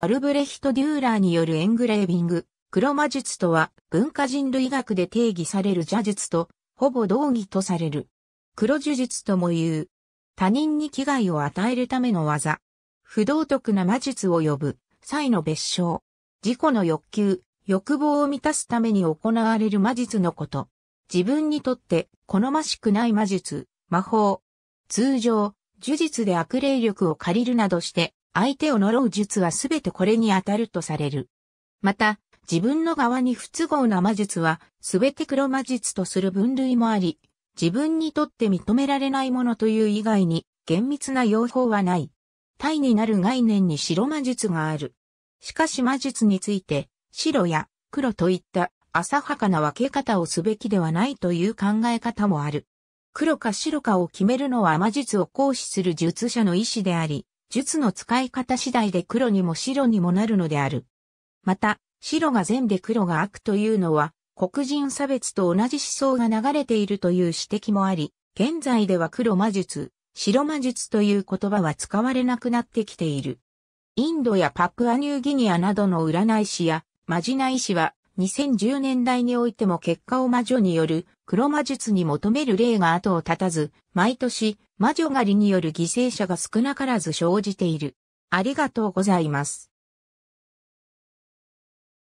アルブレヒト・デューラーによるエングレービング、黒魔術とは文化人類学で定義される邪術とほぼ同義とされる。黒呪術とも言う。他人に危害を与えるための技。不道徳な魔術を呼ぶ、才の別称。自己の欲求、欲望を満たすために行われる魔術のこと。自分にとって好ましくない魔術、魔法。通常、呪術で悪霊力を借りるなどして相手を呪う術はすべてこれに当たるとされる。また、自分の側に不都合な魔術は、すべて黒魔術とする分類もあり、自分にとって認められないものという以外に、厳密な用法はない。体になる概念に白魔術がある。しかし魔術について、白や黒といった浅はかな分け方をすべきではないという考え方もある。黒か白かを決めるのは魔術を行使する術者の意思であり、術の使い方次第で黒にも白にもなるのである。また、白が善で黒が悪というのは、黒人差別と同じ思想が流れているという指摘もあり、現在では黒魔術、白魔術という言葉は使われなくなってきている。インドやパプアニューギニアなどの占い師や、マジナイ師は、2010年代においても結果を魔女による黒魔術に求める例が後を絶たず、毎年魔女狩りによる犠牲者が少なからず生じている。ありがとうございます。